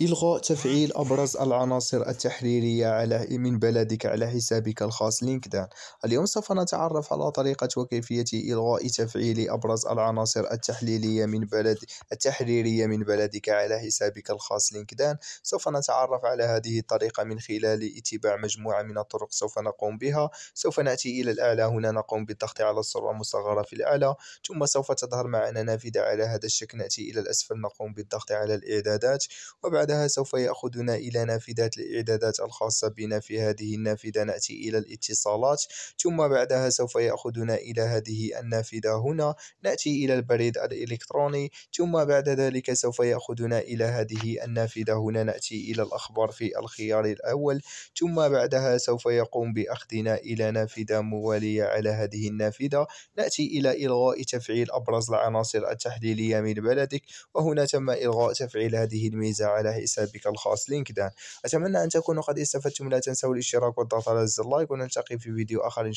إلغاء تفعيل أبرز العناصر التحريرية على من بلدك على حسابك الخاص لينكدان اليوم سوف نتعرف على طريقة وكيفية إلغاء تفعيل أبرز العناصر التحليلية من بلد التحريرية من بلدك على حسابك الخاص لينكدان سوف نتعرف على هذه الطريقة من خلال اتباع مجموعة من الطرق سوف نقوم بها سوف نأتي إلى الأعلى هنا نقوم بالضغط على الصورة المصغرة في الأعلى ثم سوف تظهر معنا نافذة على هذا الشكل نأتي إلى الأسفل نقوم بالضغط على الإعدادات وبعد بعدها سوف يأخذنا إلى نافذة الإعدادات الخاصة بنا في هذه النافذة نأتي إلى الاتصالات ثم بعدها سوف يأخذنا إلى هذه النافذة هنا نأتي إلى البريد الإلكتروني ثم بعد ذلك سوف يأخذنا إلى هذه النافذة هنا نأتي إلى الأخبار في الخيار الأول ثم بعدها سوف يقوم بأخذنا إلى نافذة موالية على هذه النافذة نأتي إلى إلغاء تفعيل أبرز العناصر التحليلية من بلدك وهنا تم إلغاء تفعيل هذه الميزة على على حسابك الخاص لينكدان أتمنى أن تكونوا قد استفدتم لا تنسوا الاشتراك والضغط على زر اللايك ونلتقي في فيديو آخر إن شاء الله